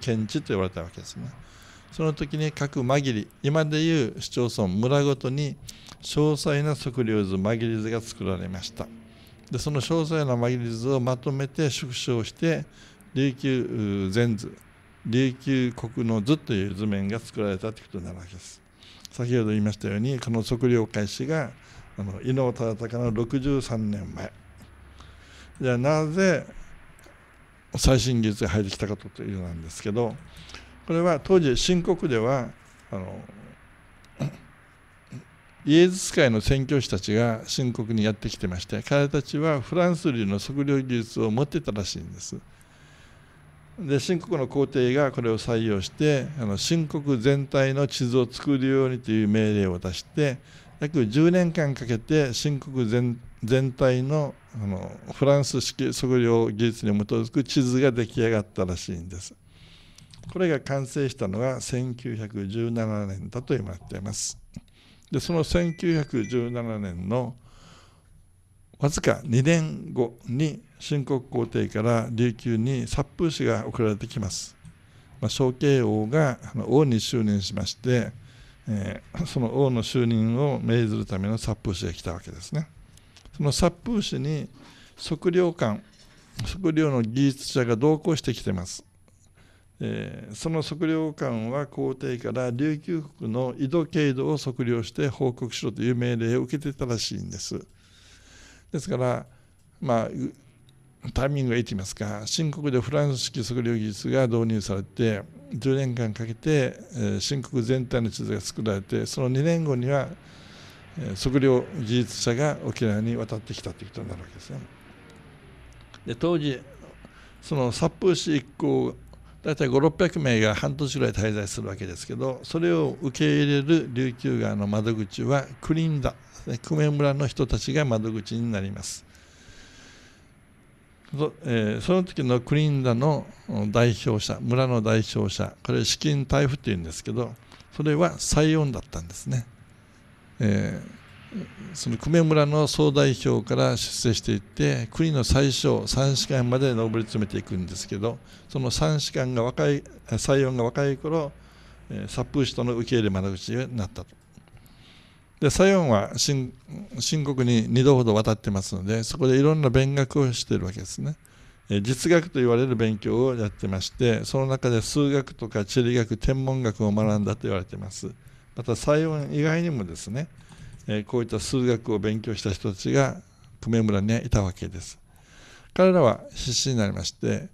検知と言われたわけですねその時に各紛れり今でいう市町村村ごとに詳細な測量図紛れり図が作られましたでその詳細な紛れ、り図をまとめて縮小して琉球全図琉球国の図という図面が作られたということになるわけです先ほど言いましたようにこの測量開始があの伊能忠敬の63年前じゃあなぜ最新技術が入ってきたことというなんですけどこれは当時新国ではあの イエズス会の宣教師たちが新国にやってきてまして彼たちはフランス流の測量技術を持ってたらしいんです。で新国の皇帝がこれを採用してあの新国全体の地図を作るようにという命令を出して約10年間かけて新国全全体のあのフランス式測量技術に基づく地図が出来上がったらしいんです。これが完成したのが1917年だと言われています。でその1917年のわずか2年後に新国皇帝から琉球に殺風使が送られてきます。まあ、小慶王が王に就任しましてえー、その王の就任を命ずるための殺風紙が来たわけですね。その殺風紙に測量官、測量の技術者が同行してきてます。えー、その測量官は皇帝から琉球国の緯度経度を測量して報告しろという命令を受けてたらしいんです。ですから、まあ、タイミングがいいといますか新国でフランス式測量技術が導入されて10年間かけて新国全体の地図が作られてその2年後には測量技術者が沖縄に渡ってきたということになるわけですね。で当時その札幌市一行大体5600名が半年ぐらい滞在するわけですけどそれを受け入れる琉球側の窓口はクリンダ、ね、久米村の人たちが窓口になります。えー、その時のクリーンダの代表者村の代表者これ資金台布っていうんですけどそれは西音だったんですね、えー、その久米村の総代表から出世していって国の最小三士官まで上り詰めていくんですけどその三士官が若い西音が若い頃、えー、殺風士との受け入れ窓口になったと。で西園は新国に2度ほど渡ってますのでそこでいろんな勉学をしているわけですね実学と言われる勉強をやってましてその中で数学とか地理学天文学を学んだと言われていますまた西園以外にもですねこういった数学を勉強した人たちが久米村にはいたわけです彼らは必死になりまして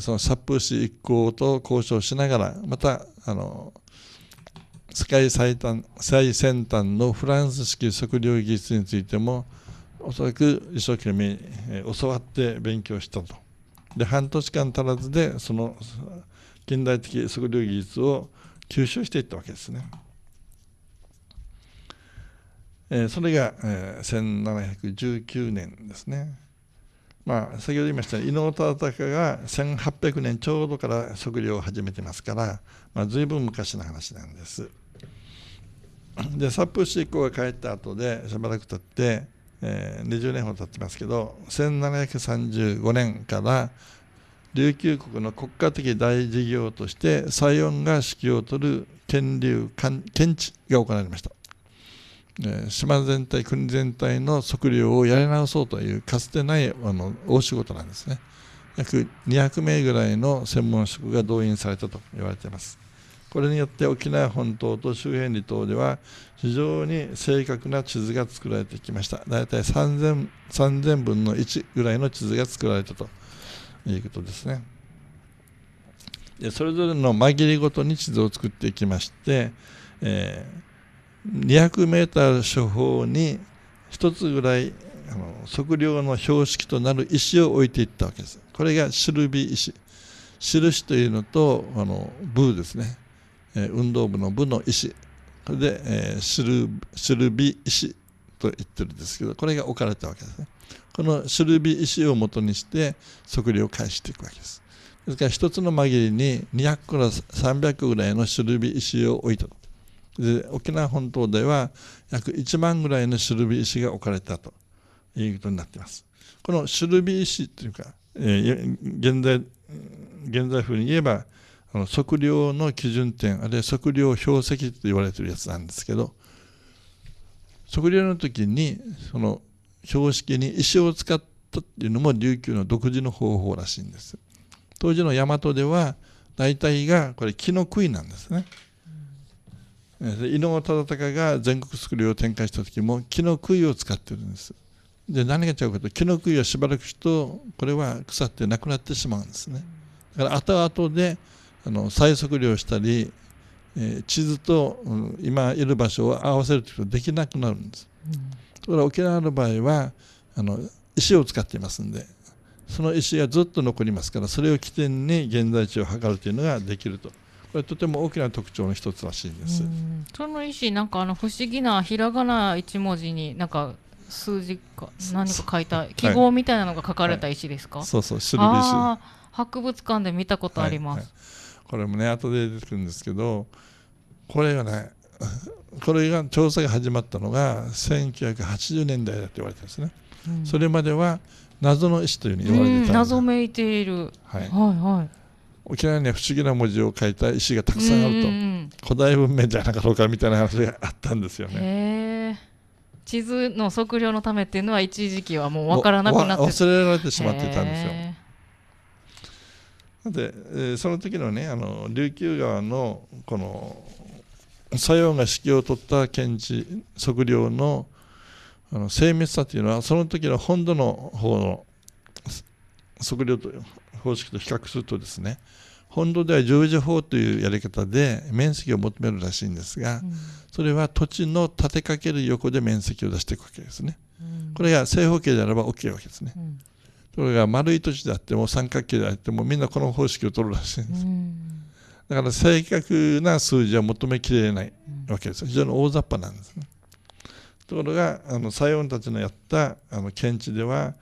その殺風氏一行と交渉しながらまたあの世界最最先端のフランス式測量技術についてもおそらく一生懸命、教わって勉強したとで半年間足らずでその近代的測量技術を吸収していったわけですね、えー、それが、えー、1719年ですねまあ、先ほど言いました伊能忠敬が1800年ちょうどから測量を始めてますから、まあ、随分昔の話なんです。でサップ市以降が帰った後でしばらく経って、えー、20年ほど経ってますけど1735年から琉球国の国家的大事業として西園が指揮を執る建立建地が行われました。島全体国全体の測量をやり直そうというかつてないあの大仕事なんですね約200名ぐらいの専門職が動員されたと言われていますこれによって沖縄本島と周辺離島では非常に正確な地図が作られてきました大体 3000, 3000分の1ぐらいの地図が作られたということですねでそれぞれの紛れごとに地図を作っていきまして、えー200メーター方に一つぐらいあの測量の標識となる石を置いていったわけです。これがシルビ石。印というのとあのーですね、えー、運動部の部の石。これで、えー、シルシルビ石と言ってるんですけど、これが置かれたわけですね。このシルビ石を元にして測量を返していくわけです。ですから一つの紛れに200から300ぐらいのシルビ石を置いたと。で沖縄本島では約1万ぐらいのシルビ石が置かれたということになっています。このシルビ石というか、えー、現在現在風に言えばあの測量の基準点あるいは測量標石と言われてるやつなんですけど測量の時にその標識に石を使ったっていうのも琉球の独自の方法らしいんです。当時の大和では大体がこれ木の杭なんですね。伊能忠敬が全国スクールを展開した時も木の杭を使ってるんですで何が違うかと木の杭はしばらくするとこれは腐ってなくなってしまうんですねだから後々であの再測量したり、えー、地図と、うん、今いる場所を合わせるということできなくなるんです、うん、ところが沖縄の場合はあの石を使っていますんでその石がずっと残りますからそれを起点に現在地を測るというのができると。これとても大きな特徴の一つらしいです。その石なんかあの不思議なひらがな一文字になんか数字か何か書いた記号みたいなのが書かれた石ですか？はいはい、そうそうシルビ石。博物館で見たことあります。はいはい、これもね後で出てくるんですけど、これがね。これが調査が始まったのが1980年代だと言われてですね、うん、それまでは謎の石というふうに言われてた、謎めいている、はい、はいはい沖縄には不思議な文字を書いた石がたくさんあると、うん、古代文明じゃなかろうかみたいな話があったんですよね。地図の測量のためっていうのは一時期はもう分からなくなって忘れられてしまってたんですよ。で、えー、その時のねあの琉球川のこの作用が指揮を取った検知測量のあの精密さというのはその時の本土の方の測量方式と比較するとですね本土では常時法というやり方で面積を求めるらしいんですが、うん、それは土地の立てかける横で面積を出していくわけですね、うん、これが正方形であれば OK わけですね、うん、ところが丸い土地であっても三角形であってもみんなこの方式を取るらしいんです、だから正確な数字は求めきれないわけです非常に大雑把なんですねところがあの西園たちのやったあの検知では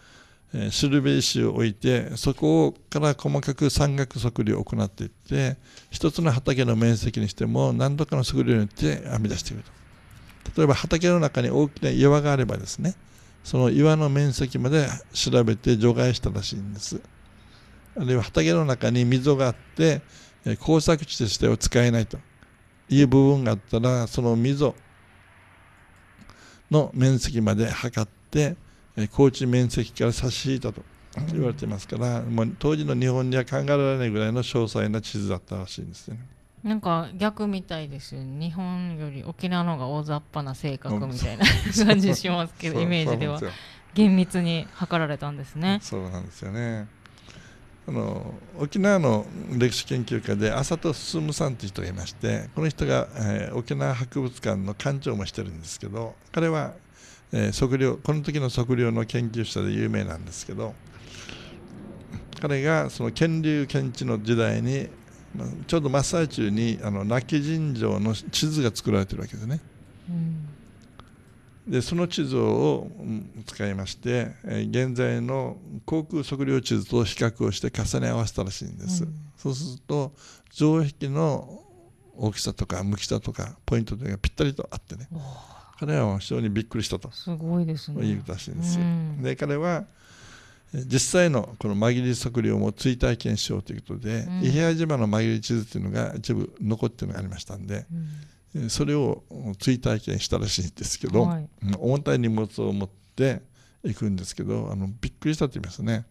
シルベ石を置いてそこから細かく山岳測量を行っていって一つの畑の面積にしても何度かの測量によって編み出していると例えば畑の中に大きな岩があればですねその岩の面積まで調べて除外したらしいんですあるいは畑の中に溝があって耕作地としては使えないという部分があったらその溝の面積まで測って高知面積から差し引いたと言われていますからもう当時の日本には考えられないぐらいの詳細な地図だったらしいんですよね。なんか逆みたいです日本より沖縄の方が大雑把な性格みたいな 感じしますけどイメージでは厳密に測られたんですね。そうなんですよねあの沖縄の歴史研究家で浅戸進さんという人がいましてこの人が、えー、沖縄博物館の館長もしてるんですけど彼はえー、測量この時の測量の研究者で有名なんですけど彼がその建立検知の時代にちょうど真っ最中にあの亡き尋常の地図が作られてるわけですね。うん、でその地図を使いまして、えー、現在の航空測量地図と比較をして重ね合わせたらしいんです、うん、そうすると城壁の大きさとか向きさとかポイントというのがぴったりとあってね。彼は非常にびっくりしたとすごいですね言うらしいんですよ、うん、で彼は実際のこの紛れ測量も追体験しようということで、伊平屋島の紛れ地図というのが一部残っているのがありましたんで、うん、それを追体験したらしいんですけど、はい、重たい荷物を持って行くんですけどあのびっくりしたと言いますね、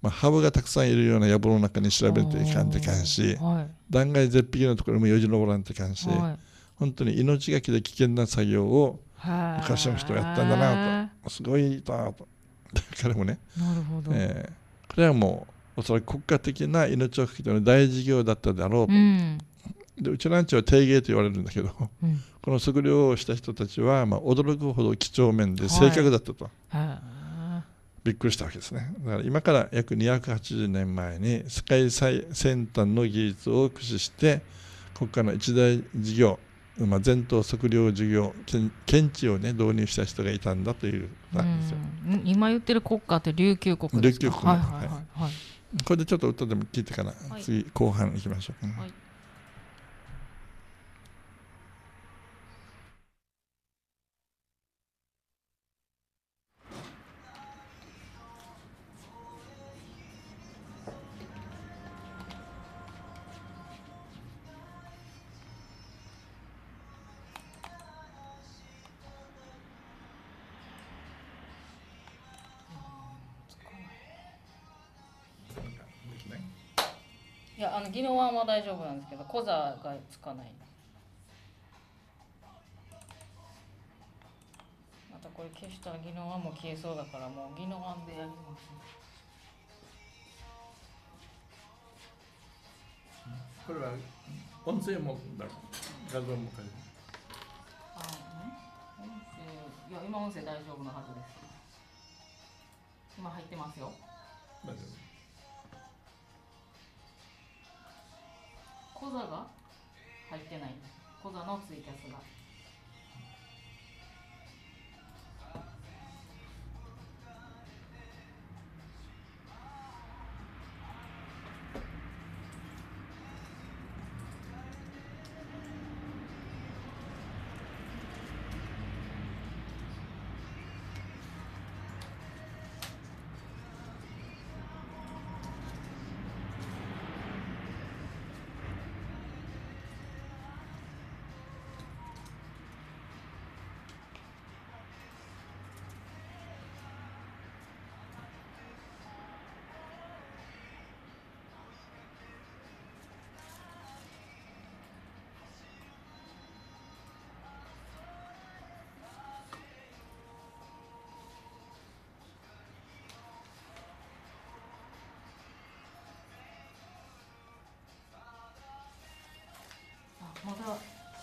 まあ、ハブがたくさんいるような野暮の中に調べていかんといかんし、はい、断崖絶壁のところもよじ登らんといかんし、はい、本当に命がけで危険な作業を昔の人やったんだなとすごいなと 彼もねなるほど、えー、これはもうおそらく国家的な命をかけての大事業だっただろうと、うん、でうちランチは定芸と言われるんだけど、うん、この測量をした人たちは、まあ、驚くほど几帳面で正確だったと、はい、びっくりしたわけですねだから今から約280年前に世界最先端の技術を駆使して国家の一大事業まあ、前頭測量事業検知をね導入した人がいたんだというなんですよ。今言ってる国家って琉球国ですか。琉球国。これでちょっと歌でも聞いてから、はい、次後半いきましょう。はいは大丈夫なんですけどコザがつかないまたこれ消したら技能はもう消えそうだからもう技能案でやりますこれは音声も画像も変えるああ、ね、音声いや今音声大丈夫なはずです今入ってますよ大丈夫小座が入ってない小座のツイキャスが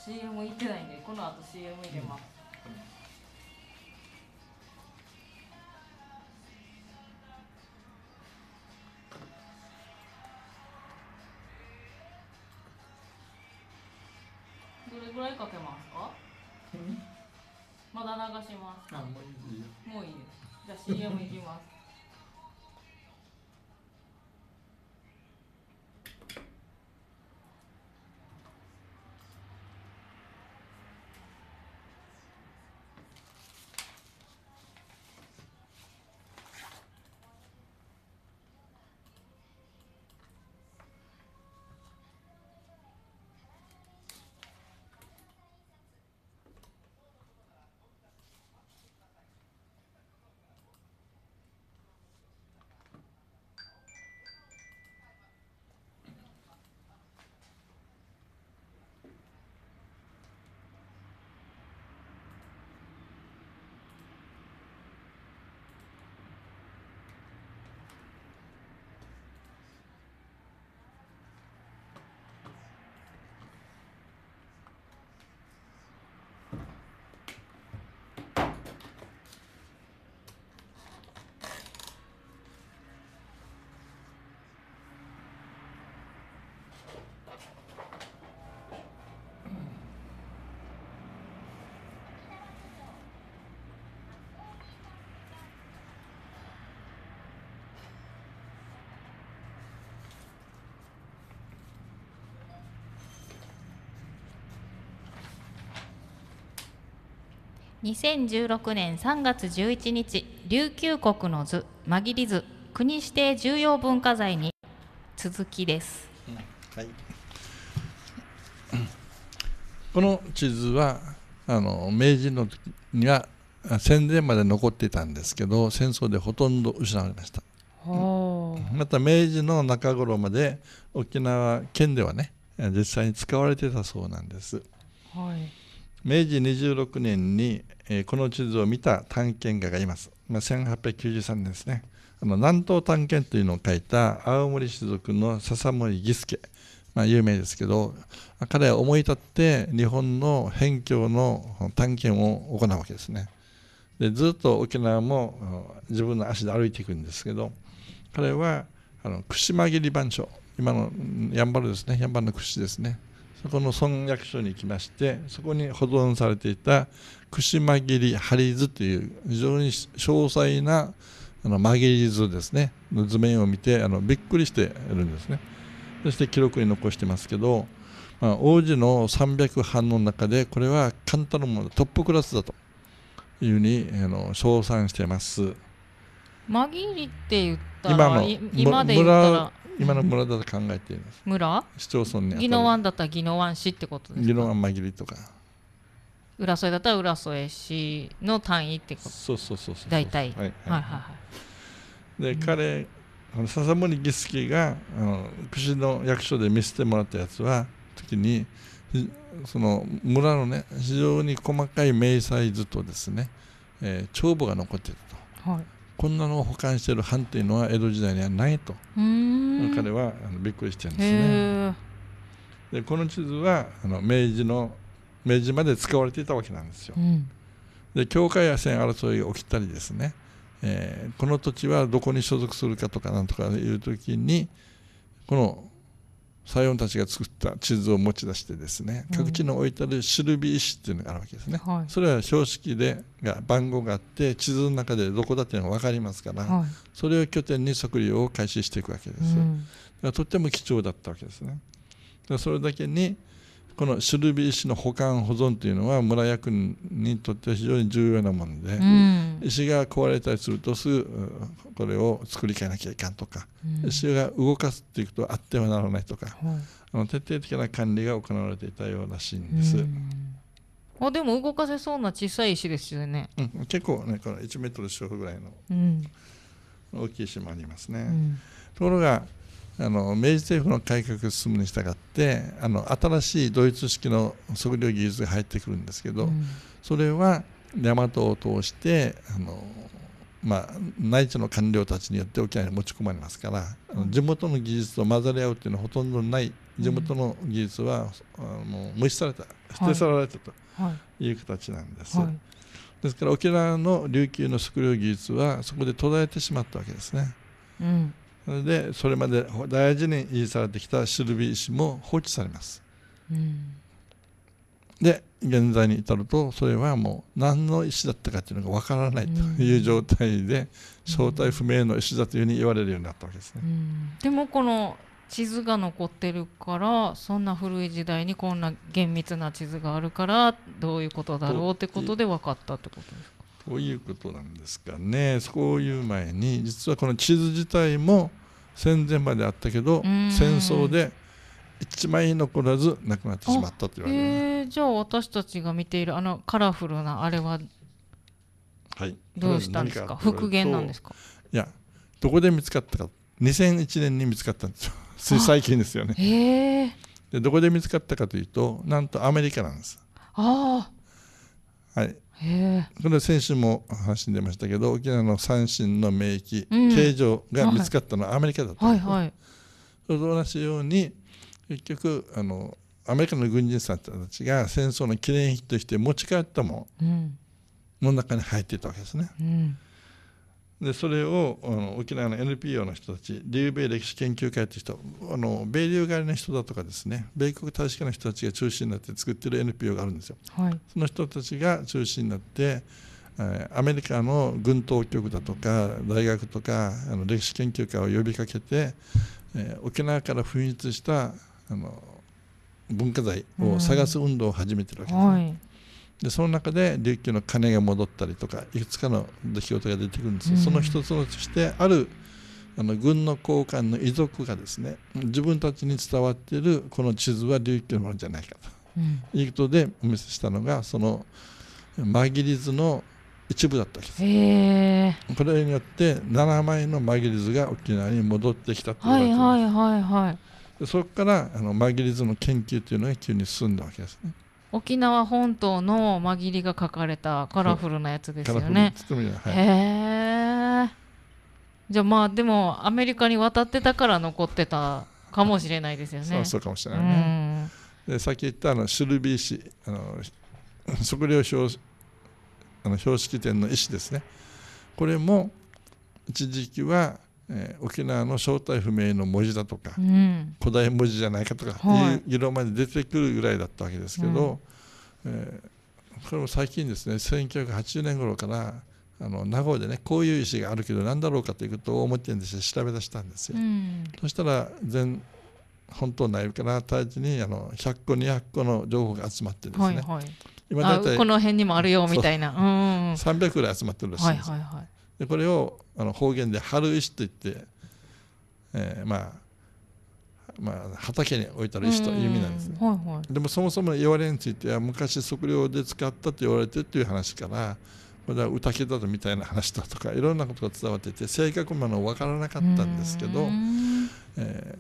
CM 行ってないんでこの後 CM 入れます、うん、どれぐらいかけますか、まだ流しますもういいもういいじゃあ CM いきます2016年3月11日琉球国の図紛り図国指定重要文化財に続きです、はい、この地図はあの明治の時には戦前まで残っていたんですけど戦争でほとんど失われましたまた明治の中頃まで沖縄県ではね実際に使われてたそうなんです、はい、明治26年にえー、この地図を見た探検家がいます。まあ、1893年ですね。あの南東探検というのを書いた青森氏族の笹森儀助、まあ、有名ですけど彼は思い立って日本の辺境の探検を行うわけですね。でずっと沖縄も自分の足で歩いていくんですけど彼はあの串間切番所今のやんばるですねやんばるの串ですねそこの村役所に行きましてそこに保存されていた串間切り針図という非常に詳細なあの曲げり図ですね図面を見てあのびっくりしているんですねそして記録に残してますけど、まあ、王子の300班の中でこれは簡単なものトップクラスだというふうにあの称賛してます紛りって言ったら今の今で言ったら今の村だと考えています村市町村に宜野湾だったら宜野湾市ってことですか宜野湾紛りとか浦添だったら浦添市の単位ってことそうそうそうそう大体はいはいはいで彼あの笹森儀助があの串の役所で見せてもらったやつは時にその村のね非常に細かい明細図とですね、えー、帳簿が残っていると、はい、こんなのを保管している藩っていうのは江戸時代にはないと彼はあのびっくりしてるんですね。でこの地図はあの明治の明治まで使われていたわけなんですよ。うん、で境界野戦争いが起きたりですね、えー、この土地はどこに所属するかとかなんとかいう時にこの西園たちが作った地図を持ち出してですね各地の置いてあるシルビー石っていうのがあるわけですね、うんはい、それは標識でが番号があって地図の中でどこだっていうのが分かりますから、はい、それを拠点に測量を開始していくわけです、うん、だからとっても貴重だったわけですねだからそれだけに、このシルビー石の保管保存というのは村役人にとっては非常に重要なもので、うん、石が壊れたりするとすぐこれを作り変えなきゃいかんとか、うん、石が動かすっていうことはあってはならないとか、あの徹底的な管理が行われていたようらしいんです。うんあでも動かせそうな小さい石ですよね、うん、結構ねこの1メートル四方ぐらいの大きい石もありますね、うん、ところがあの明治政府の改革を進むに従ってあの新しいドイツ式の測量技術が入ってくるんですけど、うん、それは大和を通してあの、まあ、内地の官僚たちによって沖縄に持ち込まれますから、うん、地元の技術と混ざり合うというのはほとんどない地元の技術は、うん、あの無視された捨て去られたという形なんです。はいはい、ですから沖縄の琉球の測量技術はそこで途絶えてしまったわけですね。うんでそれまで大事に維持されてきたシルビー氏も放置されます、うん、で現在に至るとそれはもう何の石だったかというのがわからないという状態で、正体不明の石だというふうに言われるようになったわけですね、うん、でもこの地図が残ってるからそんな古い時代にこんな厳密な地図があるからどういうことだろうってことで分かったってことですかこういうことなんですかねそういう前に実はこの地図自体も戦前まであったけど戦争で一枚残らずなくなってしまったと言われる、えー、じゃあ私たちが見ているあのカラフルなあれはどうしたんですかはい、復元なんですかいやどこで見つかったか2001年に見つかったんですよつい最近ですよね、えー、でどこで見つかったかというとなんとアメリカなんですああはいこれ先週も話に出ましたけど沖縄の三振の名器、うん、形状が見つかったのはアメリカだった、はいはい、と同じように結局あのアメリカの軍人さんたちが戦争の記念碑として持ち帰ったもの、うん、の中に入っていたわけですね。うんでそれをあの沖縄の NPO の人たち琉米歴史研究会という人あの米流狩りの人だとかですね米国大使館の人たちが中心になって作っている NPO があるんですよ、はい、その人たちが中心になってアメリカの軍当局だとか大学とかあの歴史研究会を呼びかけて、えー、沖縄から紛失したあの文化財を探す運動を始めてるわけですね、うんはいでその中で琉球の鐘が戻ったりとかいくつかの出来事が出てくるんですが、うん、その一つとしてあるあの軍の高官の遺族がですね自分たちに伝わっているこの地図は琉球のものじゃないかと、うん、いうことでお見せしたのがその紛リ図の一部だったわけですこれによって7枚の紛リ図が沖縄に戻ってきたというわけです、はいはいはいはい、そこからあの紛リ図の研究というのが急に進んだわけですね。沖縄本島の間切りが書かれたカラフルなやつですよね。はい、へえ。じゃあまあでもアメリカに渡ってたから残ってたかもしれないですよね。そうそうかもしれないね。うん、でさっき言ったあのシルビー市あの測量標あの標識点の石ですね。これも一時期はえー、沖縄の正体不明の文字だとか、うん、古代文字じゃないかとか、はい、議論まで出てくるぐらいだったわけですけど、うえー、これも最近ですね1980年頃からあの名屋でねこういう石があるけど何だろうかということを思ってんです調べ出したんですよ。うん、そしたら全本島内部から大地にあの100個200個の情報が集まってですね、はいはい、今この辺にもあるよみたいな、うん、300ぐらい集まってるらしいんです。はいはいはいでこれをあの方言で春石といって、えー、まあまあ、畑に置いたら石という意味なんですね、はいはい、でもそもそもいわれについては昔測量で使ったと言われてという話からこれは宴だとみたいな話だとかいろんなことが伝わっていて正確なの分からなかったんですけど、え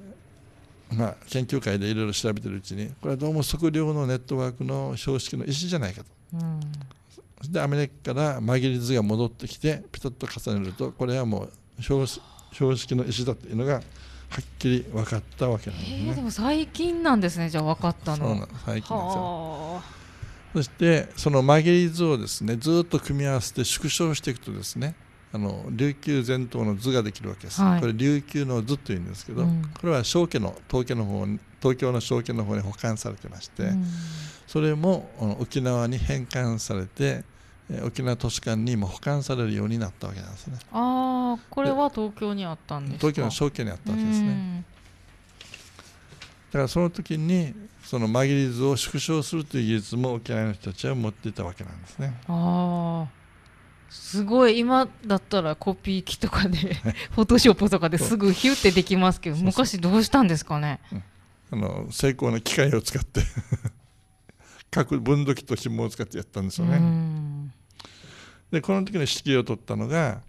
ー、まあ、研究会でいろいろ調べてるうちにこれはどうも測量のネットワークの標識の石じゃないかと。でアメリカからマギリズが戻ってきてピタッと重ねるとこれはもう標識の石だというのがはっきり分かったわけなんですね。えー、でも最近なんですねじゃあ分かったの。そうな最近ですよ。そしてそのマギリズをですねずっと組み合わせて縮小していくとですねあの琉球全島の図ができるわけです、はい、これ琉球の図というんですけど、うん、これは小家の東京の方東京の小家の方に保管されてまして、うん、それも沖縄に返還されて沖縄都市館にも保管されるようになったわけなんですねああこれは東京にあったんです東京の証券にあったわけですねだからその時にその紛れ図を縮小するという技術も沖縄の人たちは持っていたわけなんですねああすごい今だったらコピー機とかでフォトショップとかですぐヒュってできますけど昔どうしたんですかね、うん、あの成功な機械を使って各 分度器と紐を使ってやったんですよねうでこの時の指揮を取ったのが、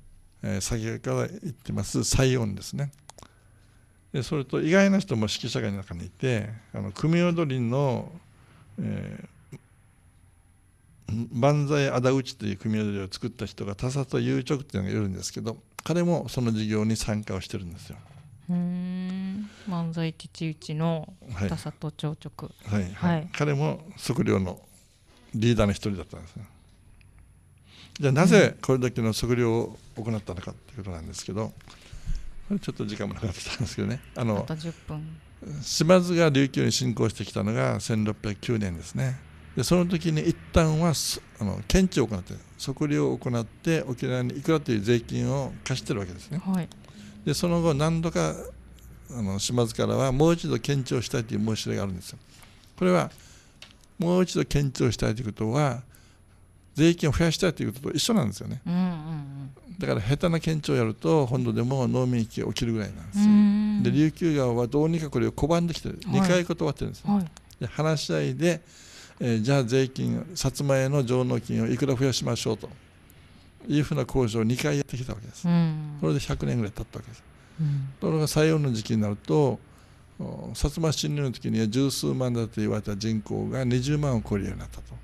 えー、先から言ってます西音ですねでそれと意外な人も指揮者の中にいてあの組踊りの、えー、万歳仇討ちという組踊りを作った人が他殺と有直っていうのがいるんですけど彼もその事業に参加をしてるんですよ。うん漫才父内の田里長直、はいはい、はいはい、彼も測量のリーダーの一人だったんですね。じゃあなぜこれだけの測量を行ったのかということなんですけどこれちょっと時間もなかったんですけどねあの島津が琉球に侵攻してきたのが1609年ですねでその時に一旦はあの検知を行って測量を行って沖縄にいくらという税金を貸してるわけですね、はい、でその後何度かあの島津からはもう一度検知をしたいという申し出があるんですよこれはもう一度検知をしたいということは税金を増やしたいということと一緒なんですよね、うんうんうん、だから下手な県庁をやると本土でも農民域が起きるぐらいなんですよで琉球側はどうにかこれを拒んできてる、はい、2回断ってるんです、はい、で話し合いで、えー、じゃあ税金薩摩への上納金をいくら増やしましょうというふうな交渉を2回やってきたわけです、それで100年ぐらい経ったわけです、ところが採用の時期になると薩摩侵入の時には十数万だと言われた人口が20万を超えるようになったと。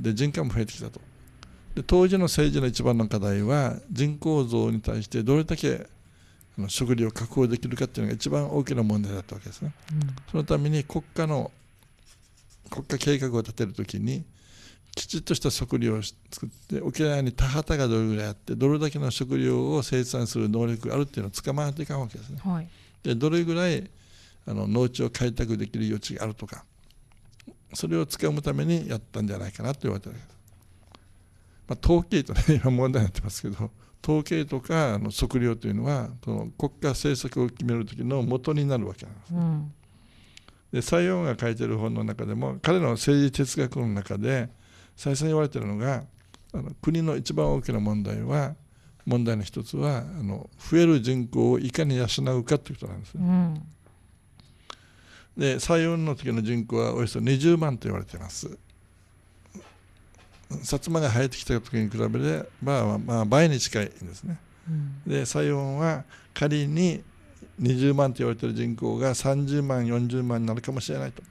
で人口も増えてきたとで当時の政治の一番の課題は人口増に対してどれだけ食料を確保できるかっていうのが一番大きな問題だったわけですね、うん、そのために国家の国家計画を立てるときにきちっとした食料を作って沖縄に田畑がどれぐらいあってどれだけの食料を生産する能力があるっていうのを捕まえていかんわけですね、はい、でどれぐらいあの農地を開拓できる余地があるとかそれをつかむためにやったんじゃないかなと言われてるまあ、統計とね今問題になってますけど統計とかの測量というのはその国家政策を決める時の元になるわけなんです、ね、うん、で西洋が書いてる本の中でも彼の政治哲学の中で最初に言われてるのがあの国の一番大きな問題は問題の一つはあの増える人口をいかに養うかということなんですね。うんで西園の時の人口はおよそ20万と言われています薩摩が生えてきた時に比べれば、まあ、倍に近いんですね、うん、で西園は仮に20万と言われている人口が30万40万になるかもしれないと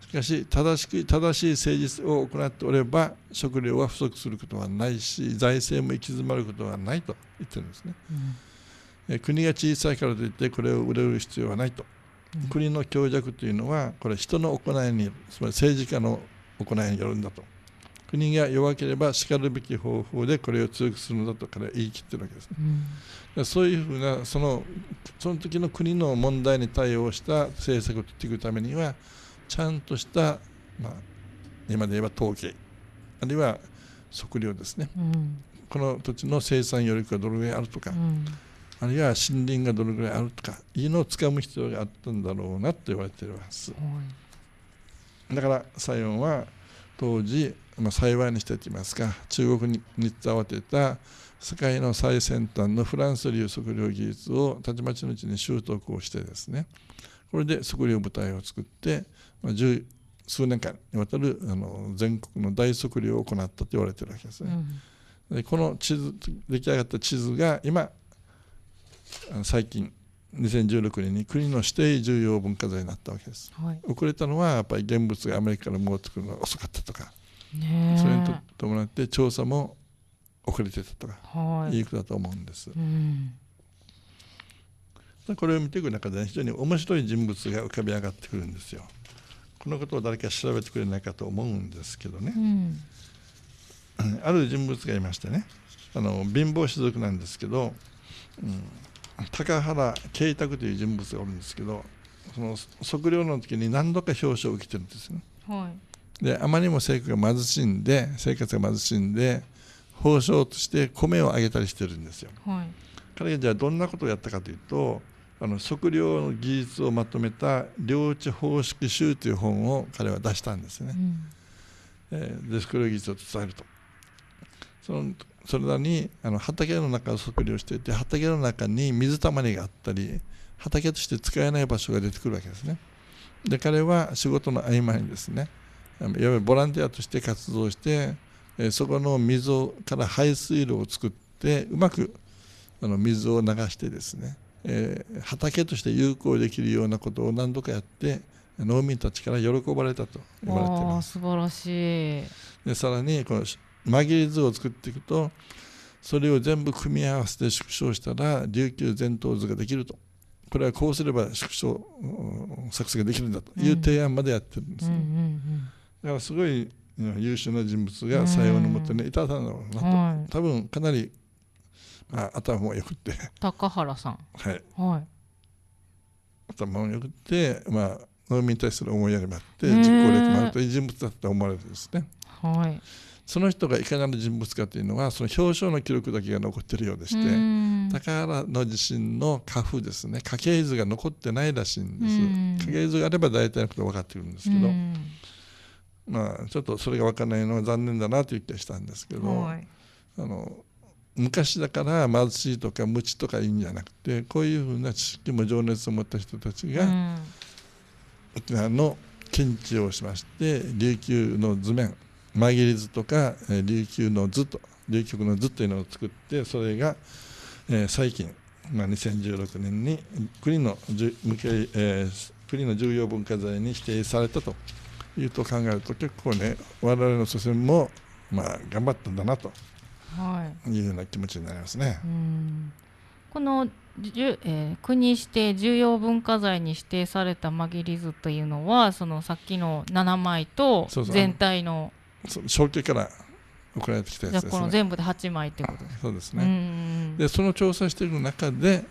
しかし正しく正しい誠実を行っておれば食料は不足することはないし財政も行き詰まることはないと言ってるんですね、うん、国が小さいからといってこれを売れる必要はないと国の強弱というのはこれ人の行いにつまり政治家の行いによるんだと国が弱ければしかるべき方法でこれを強くするのだと彼は言い切ってるわけです、うん、そういうふうなそのその時の国の問題に対応した政策を取っていくためにはちゃんとした、まあ、今で言えば統計あるいは測量ですね、うん、この土地の生産余力がどれぐらいあるとか、うんあるいは森林がどれぐらいあるとかいうのをつかむ必要があったんだろうなと言われています。だから西園は当時、まあ、幸いにしてといいますか中国に伝わっていた世界の最先端のフランス流測量技術をたちまちのうちに習得をしてですねこれで測量部隊を作って、まあ、十数年間にわたるあの全国の大測量を行ったと言われているわけですね。うん、でこの地図出来上がった地図が今最近2016年に国の指定重要文化財になったわけです、はい、遅れたのはやっぱり現物がアメリカから戻ってくるのが遅かったとか、それに伴って調査も遅れてたとか、はい、いことだと思うんです、うん、これを見ていく中で非常に面白い人物が浮かび上がってくるんですよこのことを誰か調べてくれないかと思うんですけどね、うん、ある人物がいましてねあの貧乏種族なんですけど、うん高原慶拓という人物がおるんですけどその測量の時に何度か表彰を受けてるんですね。はい、であまりにも生活が貧しいんで生活が貧しいんで褒章として米をあげたりしてるんですよ。はい、彼がじゃあどんなことをやったかというとあの測量の技術をまとめた「領地方式集」という本を彼は出したんですね。うん、えー、で測量技術を伝えると。そのそれらにあの畑の中を測量していて畑の中に水たまりがあったり畑として使えない場所が出てくるわけですねで彼は仕事の合間にですねいわゆるボランティアとして活動してそこの水から排水路を作ってうまくあの水を流してですね、えー、畑として有効できるようなことを何度かやって農民たちから喜ばれたと言われています素晴らしいでさらにこの紛れ図を作っていくとそれを全部組み合わせて縮小したら琉球全頭図ができるとこれはこうすれば縮小作成ができるんだという提案までやってるんです、だからすごい優秀な人物が採用のもとにいたんだろうなと、はい、多分かなり、まあ、頭もよくて高原さんはい、はい、頭もよくてまあ農民に対する思いやりもあって実行力もあるという人物だと思われるんですね。はいその人がいかなる人物かというのはその表彰の記録だけが残っているようでして高原の地震の家父ですね家系図が残ってないらしいんです家系図があれば大体のことが分かってくるんですけどまあちょっとそれが分からないのが残念だなという気がしたんですけどあの昔だから貧しいとか無知とかいいんじゃなくてこういうふうな知識も情熱を持った人たちが沖縄の検知をしまして琉球の図面マギリ図とか琉球の図と琉球の図というのを作ってそれが、えー、最近、まあ、2016年に国の無形、えー、国の重要文化財に指定されたというと考えると結構ね我々の祖先も、まあ、頑張ったんだなというような気持ちになりますね。はい、このじゅ、えー、国指定重要文化財に指定されたマギリズというのはそのさっきの7枚と全体のその正気から送られてきたやつです、ね、じゃこの全部で8枚ってことそうですねでその調査していく中で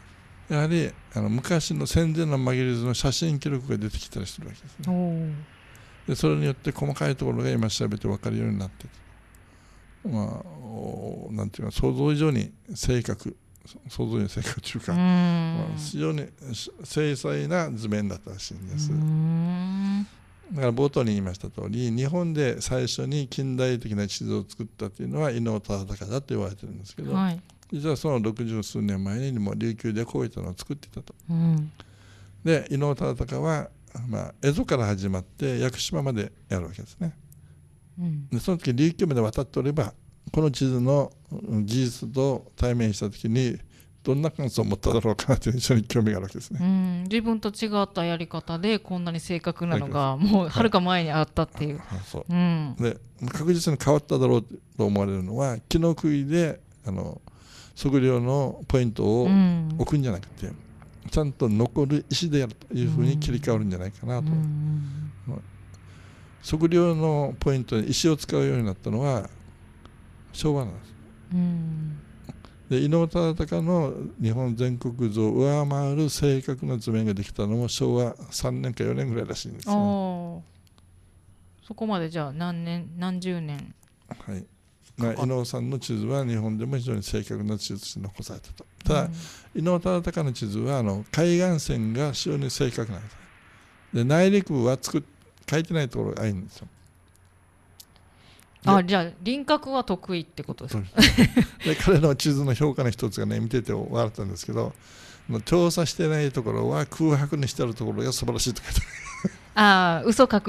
やはりあの昔の戦前のマギリズの写真記録が出てきたりするわけですねでそれによって細かいところが今調べて分かるようになってまあなんていうか想像以上に正確想像以上に正確というか、まあ、非常に精細な図面だったらしいんです。だから冒頭に言いました通り日本で最初に近代的な地図を作ったというのは伊能忠敬だと言われてるんですけど、はい、実はその六十数年前にも琉球でこういったのを作っていたと。うん、で伊能忠敬は、まあ、蝦夷から始まって屋久島までやるわけですね。うん、でその時琉球まで渡っておればこの地図の技術と対面した時にどんな感想を持っただろうかという非常に興味があるわけですね、うん、自分と違ったやり方でこんなに正確なのがもうはるか前にあったっていう,、うん、で確実に変わっただろうと思われるのは気の食いであの測量のポイントを置くんじゃなくて、うん、ちゃんと残る石でやるというふうに切り替わるんじゃないかなと、うん、測量のポイントに石を使うようになったのは昭和なんです。うんで伊能忠敬の日本全国図を上回る正確な図面ができたのも昭和3年か4年ぐらいらしいんです、ね、そこまでじゃあ何年何十年はいまあ、伊能さんの地図は日本でも非常に正確な地図として残されたとただ、うん、伊能忠敬の地図はあの海岸線が非常に正確なんですで内陸部は作書いてないところがあるんですよあじゃあ輪郭は得意ってことですか で彼の地図の評価の一つがね見てて笑ったんですけど調査してないところは空白にしてあるところが素晴らしいとか言って ああ嘘書く